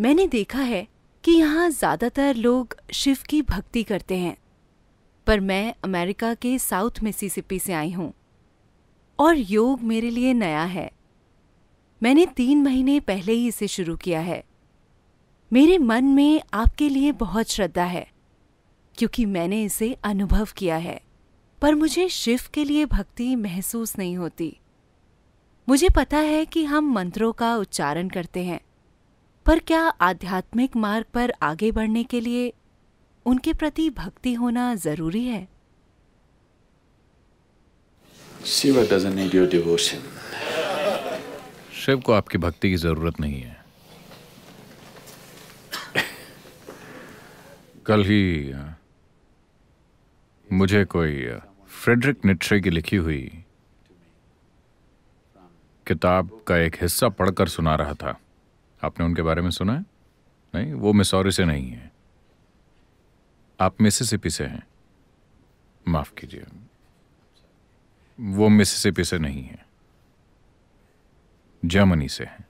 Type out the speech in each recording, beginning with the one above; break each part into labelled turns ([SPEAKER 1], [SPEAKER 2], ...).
[SPEAKER 1] मैंने देखा है कि यहाँ ज़्यादातर लोग शिव की भक्ति करते हैं पर मैं अमेरिका के साउथ मिसिसिपी से आई हूँ और योग मेरे लिए नया है मैंने तीन महीने पहले ही इसे शुरू किया है मेरे मन में आपके लिए बहुत श्रद्धा है क्योंकि मैंने इसे अनुभव किया है पर मुझे शिव के लिए भक्ति महसूस नहीं होती मुझे पता है कि हम मंत्रों का उच्चारण करते हैं पर क्या आध्यात्मिक मार्ग पर आगे बढ़ने के लिए उनके प्रति भक्ति होना जरूरी है शिव को आपकी भक्ति की जरूरत नहीं है कल ही मुझे कोई फ्रेडरिक निट्रे की लिखी हुई किताब का एक हिस्सा पढ़कर सुना रहा था आपने उनके बारे में सुना है नहीं वो मिसौरी से नहीं है आप मिसिसिपी से हैं माफ़ कीजिए वो मिसिसिपी से नहीं है जर्मनी से हैं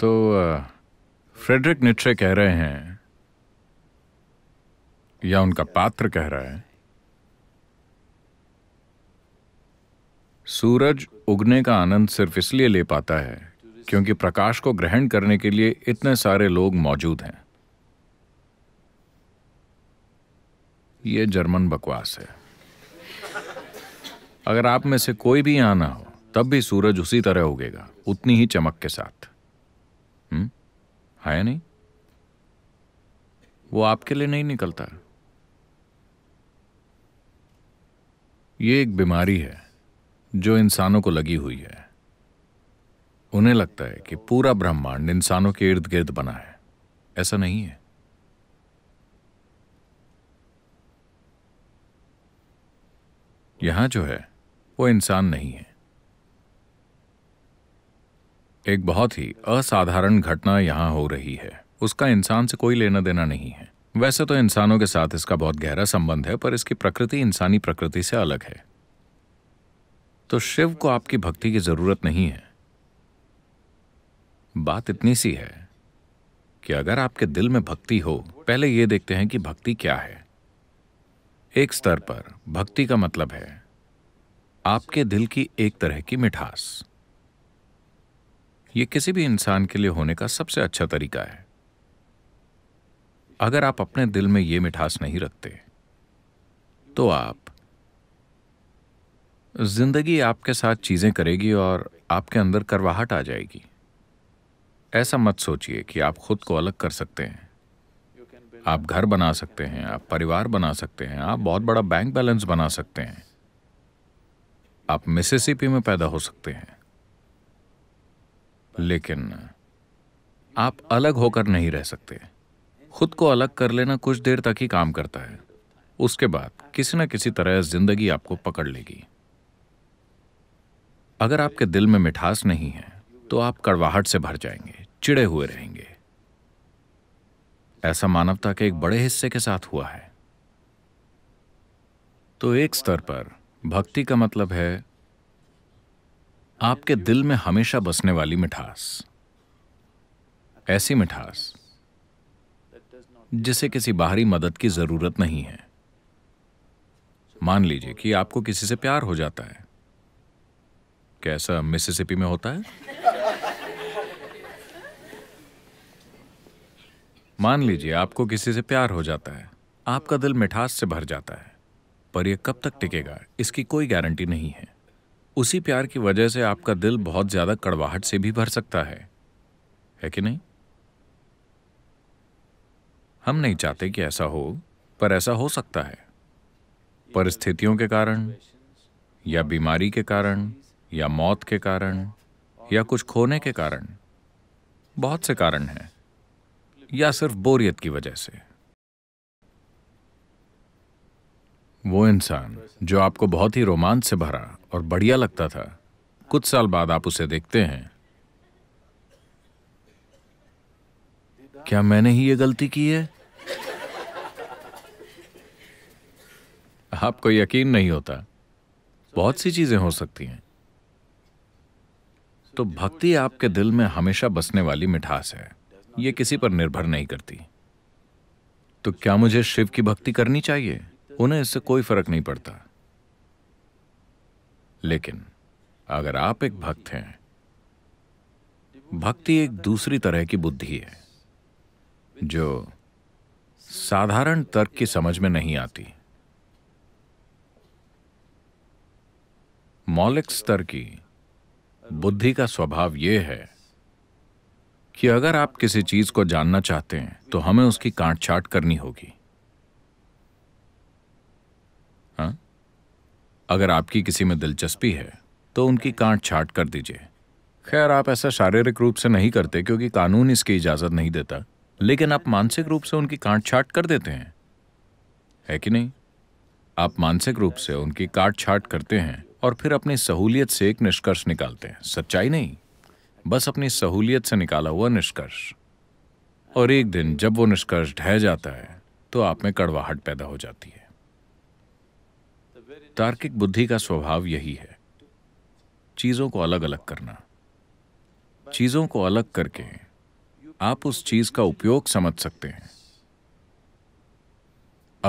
[SPEAKER 1] तो फ्रेडरिक निट्रे कह रहे हैं या उनका पात्र कह रहा है सूरज उगने का आनंद सिर्फ इसलिए ले पाता है क्योंकि प्रकाश को ग्रहण करने के लिए इतने सारे लोग मौजूद हैं ये जर्मन बकवास है अगर आप में से कोई भी यहां ना हो तब भी सूरज उसी तरह उगेगा उतनी ही चमक के साथ हम्म है नहीं वो आपके लिए नहीं निकलता ये एक बीमारी है जो इंसानों को लगी हुई है उन्हें लगता है कि पूरा ब्रह्मांड इंसानों के इर्द गिर्द बना है ऐसा नहीं है यहां जो है वो इंसान नहीं है एक बहुत ही असाधारण घटना यहां हो रही है उसका इंसान से कोई लेना देना नहीं है वैसे तो इंसानों के साथ इसका बहुत गहरा संबंध है पर इसकी प्रकृति इंसानी प्रकृति से अलग है तो शिव को आपकी भक्ति की जरूरत नहीं है बात इतनी सी है कि अगर आपके दिल में भक्ति हो पहले यह देखते हैं कि भक्ति क्या है एक स्तर पर भक्ति का मतलब है आपके दिल की एक तरह की मिठास ये किसी भी इंसान के लिए होने का सबसे अच्छा तरीका है अगर आप अपने दिल में यह मिठास नहीं रखते तो आप जिंदगी आपके साथ चीजें करेगी और आपके अंदर करवाहट आ जाएगी ऐसा मत सोचिए कि आप खुद को अलग कर सकते हैं आप घर बना सकते हैं आप परिवार बना सकते हैं आप बहुत बड़ा बैंक बैलेंस बना सकते हैं आप मिसिसिपी में पैदा हो सकते हैं लेकिन आप अलग होकर नहीं रह सकते खुद को अलग कर लेना कुछ देर तक ही काम करता है उसके बाद किसी न किसी तरह जिंदगी आपको पकड़ लेगी अगर आपके दिल में मिठास नहीं है तो आप कड़वाहट से भर जाएंगे चिड़े हुए रहेंगे ऐसा मानवता के एक बड़े हिस्से के साथ हुआ है तो एक स्तर पर भक्ति का मतलब है आपके दिल में हमेशा बसने वाली मिठास ऐसी मिठास जिसे किसी बाहरी मदद की जरूरत नहीं है मान लीजिए कि आपको किसी से प्यार हो जाता है कैसा मिसिसिपी में होता है मान लीजिए आपको किसी से प्यार हो जाता है आपका दिल मिठास से भर जाता है पर यह कब तक टिकेगा इसकी कोई गारंटी नहीं है उसी प्यार की वजह से आपका दिल बहुत ज़्यादा कड़वाहट से भी भर सकता है है कि नहीं हम नहीं चाहते कि ऐसा हो पर ऐसा हो सकता है परिस्थितियों के कारण या बीमारी के कारण या मौत के कारण या कुछ खोने के कारण बहुत से कारण हैं या सिर्फ बोरियत की वजह से वो इंसान जो आपको बहुत ही रोमांच से भरा और बढ़िया लगता था कुछ साल बाद आप उसे देखते हैं क्या मैंने ही ये गलती की है आपको यकीन नहीं होता बहुत सी चीजें हो सकती हैं तो भक्ति आपके दिल में हमेशा बसने वाली मिठास है ये किसी पर निर्भर नहीं करती तो क्या मुझे शिव की भक्ति करनी चाहिए उन्हें इससे कोई फर्क नहीं पड़ता लेकिन अगर आप एक भक्त हैं भक्ति एक दूसरी तरह की बुद्धि है जो साधारण तर्क की समझ में नहीं आती मौलिक स्तर की बुद्धि का स्वभाव यह है कि अगर आप किसी चीज को जानना चाहते हैं तो हमें उसकी काट छाट करनी होगी हा? अगर आपकी किसी में दिलचस्पी है तो उनकी काट छाट कर दीजिए खैर आप ऐसा शारीरिक रूप से नहीं करते क्योंकि कानून इसकी इजाजत नहीं देता लेकिन आप मानसिक रूप से उनकी काट छाट कर देते हैं है कि नहीं आप मानसिक रूप से उनकी काट छाट करते हैं और फिर अपनी सहूलियत से एक निष्कर्ष निकालते हैं सच्चाई नहीं बस अपनी सहूलियत से निकाला हुआ निष्कर्ष और एक दिन जब वो निष्कर्ष ढह जाता है तो आप में कड़वाहट पैदा हो जाती है तार्किक बुद्धि का स्वभाव यही है चीज़ों को अलग अलग करना चीज़ों को अलग करके आप उस चीज़ का उपयोग समझ सकते हैं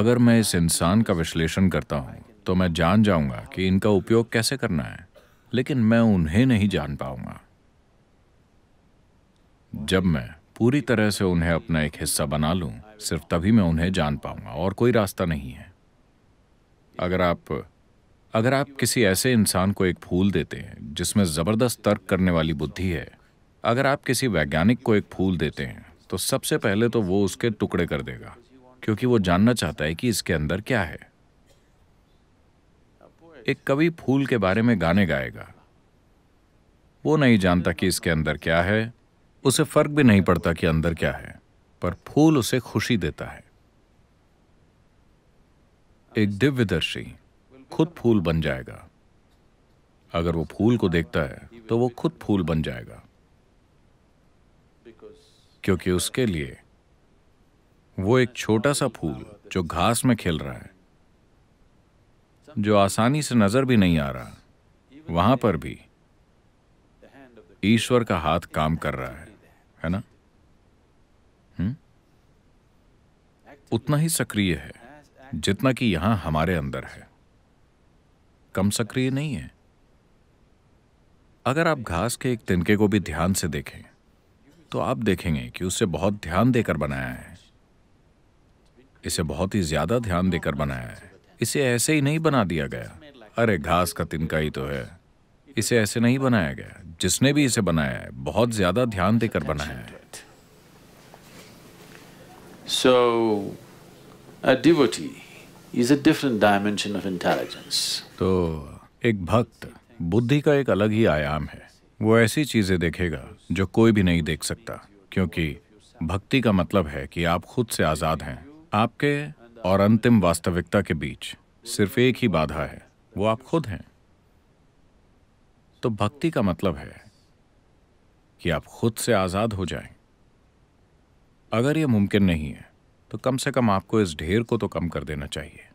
[SPEAKER 1] अगर मैं इस इंसान का विश्लेषण करता हूं तो मैं जान जाऊंगा कि इनका उपयोग कैसे करना है लेकिन मैं उन्हें नहीं जान पाऊंगा जब मैं पूरी तरह से उन्हें अपना एक हिस्सा बना लूं, सिर्फ तभी मैं उन्हें जान पाऊंगा और कोई रास्ता नहीं है अगर आप अगर आप किसी ऐसे इंसान को एक फूल देते हैं जिसमें ज़बरदस्त तर्क करने वाली बुद्धि है अगर आप किसी वैज्ञानिक को एक फूल देते हैं तो सबसे पहले तो वो उसके टुकड़े कर देगा क्योंकि वो जानना चाहता है कि इसके अंदर क्या है एक कवि फूल के बारे में गाने गाएगा वो नहीं जानता कि इसके अंदर क्या है उसे फर्क भी नहीं पड़ता कि अंदर क्या है पर फूल उसे खुशी देता है एक दिव्य दर्शी खुद फूल बन जाएगा अगर वो फूल को देखता है तो वो खुद फूल बन जाएगा क्योंकि उसके लिए वो एक छोटा सा फूल जो घास में खेल रहा है जो आसानी से नजर भी नहीं आ रहा वहां पर भी ईश्वर का हाथ काम कर रहा है है ना हुँ? हम्म? उतना ही सक्रिय है जितना कि यहां हमारे अंदर है कम सक्रिय नहीं है अगर आप घास के एक तिनके को भी ध्यान से देखें तो आप देखेंगे कि उसे बहुत ध्यान देकर बनाया है इसे बहुत ही ज्यादा ध्यान देकर बनाया है इसे ऐसे ही नहीं बना दिया गया अरे घास का तिनका ही तो है इसे ऐसे नहीं बनाया गया जिसने भी इसे बनाया है बहुत ज्यादा ध्यान देकर बनाया है सो a devotee is a different dimension of intelligence. तो एक भक्त बुद्धि का एक अलग ही आयाम है वो ऐसी चीजें देखेगा जो कोई भी नहीं देख सकता क्योंकि भक्ति का मतलब है कि आप खुद से आजाद हैं आपके और अंतिम वास्तविकता के बीच सिर्फ एक ही बाधा है वो आप खुद हैं तो भक्ति का मतलब है कि आप खुद से आज़ाद हो जाएं। अगर यह मुमकिन नहीं है तो कम से कम आपको इस ढेर को तो कम कर देना चाहिए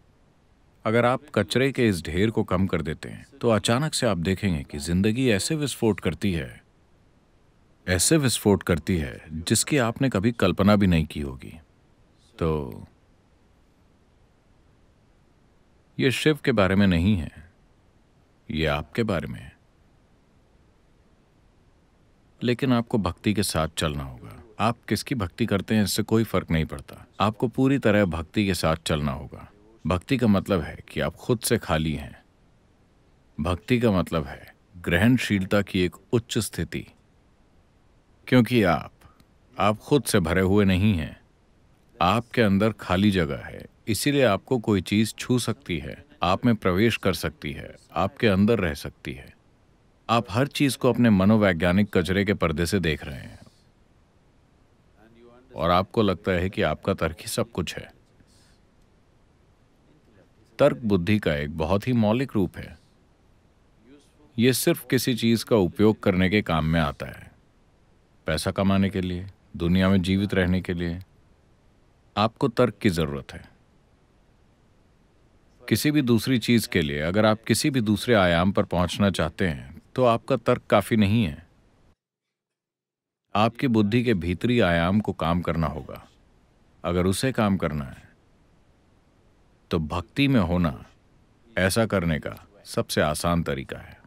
[SPEAKER 1] अगर आप कचरे के इस ढेर को कम कर देते हैं तो अचानक से आप देखेंगे कि जिंदगी ऐसे विस्फोट करती है ऐसे विस्फोट करती है जिसकी आपने कभी कल्पना भी नहीं की होगी तो ये शिव के बारे में नहीं है ये आपके बारे में है लेकिन आपको भक्ति के साथ चलना होगा आप किसकी भक्ति करते हैं इससे कोई फर्क नहीं पड़ता आपको पूरी तरह भक्ति के साथ चलना होगा भक्ति का मतलब है कि आप खुद से खाली हैं भक्ति का मतलब है ग्रहणशीलता की एक उच्च स्थिति क्योंकि आप आप खुद से भरे हुए नहीं हैं आपके अंदर खाली जगह है इसीलिए आपको कोई चीज़ छू सकती है आप में प्रवेश कर सकती है आपके अंदर रह सकती है आप हर चीज को अपने मनोवैज्ञानिक कचरे के पर्दे से देख रहे हैं और आपको लगता है कि आपका तर्क ही सब कुछ है तर्क बुद्धि का एक बहुत ही मौलिक रूप है यह सिर्फ किसी चीज का उपयोग करने के काम में आता है पैसा कमाने के लिए दुनिया में जीवित रहने के लिए आपको तर्क की जरूरत है किसी भी दूसरी चीज के लिए अगर आप किसी भी दूसरे आयाम पर पहुंचना चाहते हैं तो आपका तर्क काफी नहीं है आपकी बुद्धि के भीतरी आयाम को काम करना होगा अगर उसे काम करना है तो भक्ति में होना ऐसा करने का सबसे आसान तरीका है